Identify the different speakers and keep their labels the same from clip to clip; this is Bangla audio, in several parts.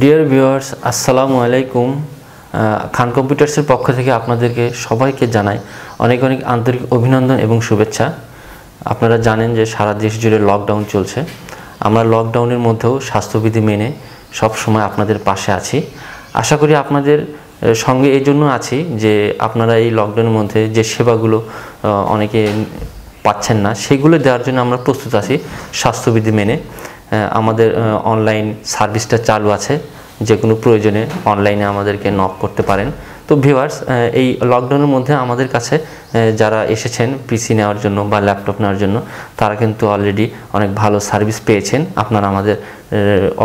Speaker 1: ডিয়ার ভিউয়ার্স আসসালামু আলাইকুম খান কম্পিউটার্সের পক্ষ থেকে আপনাদেরকে সবাইকে জানাই অনেক অনেক আন্তরিক অভিনন্দন এবং শুভেচ্ছা আপনারা জানেন যে সারা দেশ জুড়ে লকডাউন চলছে আমরা লকডাউনের মধ্যেও স্বাস্থ্যবিধি মেনে সব সময় আপনাদের পাশে আছি আশা করি আপনাদের সঙ্গে এই জন্য আছি যে আপনারা এই লকডাউনের মধ্যে যে সেবাগুলো অনেকে পাচ্ছেন না সেগুলো দেওয়ার জন্য আমরা প্রস্তুত আছি স্বাস্থ্যবিধি মেনে আমাদের অনলাইন সার্ভিসটা চালু আছে যে কোনো প্রয়োজনে অনলাইনে আমাদেরকে নক করতে পারেন তো ভিউয়ার্স এই লকডাউনের মধ্যে আমাদের কাছে যারা এসেছেন পিসি নেওয়ার জন্য বা ল্যাপটপ নেওয়ার জন্য তারা কিন্তু অলরেডি অনেক ভালো সার্ভিস পেয়েছেন আপনারা আমাদের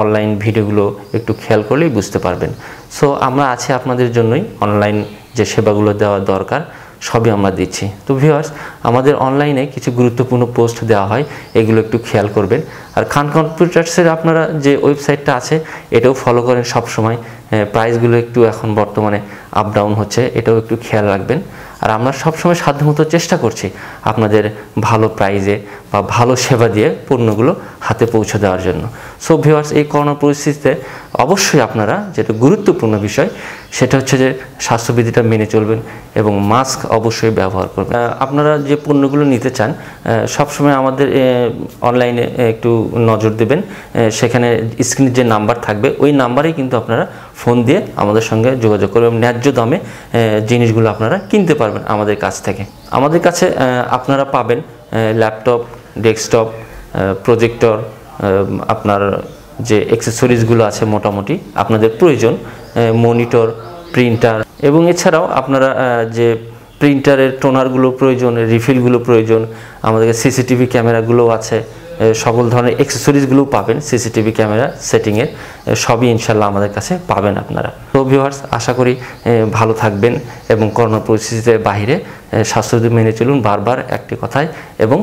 Speaker 1: অনলাইন ভিডিওগুলো একটু খেয়াল করলেই বুঝতে পারবেন সো আমরা আছি আপনাদের জন্যই অনলাইন যে সেবাগুলো দেওয়া দরকার সবই আমরা দিচ্ছি তো ভিউয়ার্স আমাদের অনলাইনে কিছু গুরুত্বপূর্ণ পোস্ট দেওয়া হয় এগুলো একটু খেয়াল করবেন আর খান কম্পিউটার্সের আপনারা যে ওয়েবসাইটটা আছে এটাও ফলো করেন সবসময় প্রাইসগুলো একটু এখন বর্তমানে আপ ডাউন হচ্ছে এটাও একটু খেয়াল রাখবেন আর আমরা সবসময় সাধ্যমতো চেষ্টা করছি আপনাদের ভালো প্রাইজে বা ভালো সেবা দিয়ে পণ্যগুলো হাতে পৌঁছে দেওয়ার জন্য সো ভিওয়ার্স এই করোনা পরিস্থিতিতে অবশ্যই আপনারা যেটা গুরুত্বপূর্ণ বিষয় সেটা হচ্ছে যে স্বাস্থ্যবিধিটা মেনে চলবেন এবং মাস্ক অবশ্যই ব্যবহার করবেন আপনারা যে পণ্যগুলো নিতে চান সবসময় আমাদের অনলাইনে একটু নজর দেবেন সেখানে স্ক্রিনের যে নাম্বার থাকবে ওই নাম্বারেই কিন্তু আপনারা ফোন দিয়ে আমাদের সঙ্গে যোগাযোগ করবেন ন্যায্য দামে জিনিসগুলো আপনারা কিনতে পারবেন আমাদের কাছ থেকে আমাদের কাছে আপনারা পাবেন ল্যাপটপ ডেস্কটপ প্রজেক্টর আপনার যে অ্যাক্সেসরিজগুলো আছে মোটামুটি আপনাদের প্রয়োজন মনিটর প্রিন্টার এবং এছাড়াও আপনারা যে প্রিন্টারের টোনারগুলো প্রয়োজন রিফিলগুলো প্রয়োজন আমাদের সিসিটিভি ক্যামেরাগুলোও আছে সকল ধরনের অ্যাক্সেসরিজগুলো পাবেন সিসিটিভি ক্যামেরা সেটিংয়ের সবই ইনশাল্লাহ আমাদের কাছে পাবেন আপনারা তো ভিউয়ার্স আশা করি ভালো থাকবেন এবং করোনা পরিস্থিতির বাহিরে স্বাস্থ্যবিধি মেনে চলুন বারবার একটি কথায় এবং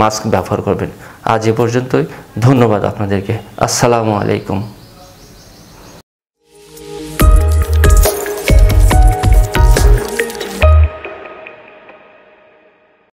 Speaker 1: মাস্ক ব্যবহার করবেন আজ এ পর্যন্তই ধন্যবাদ আপনাদেরকে আসসালামু আলাইকুম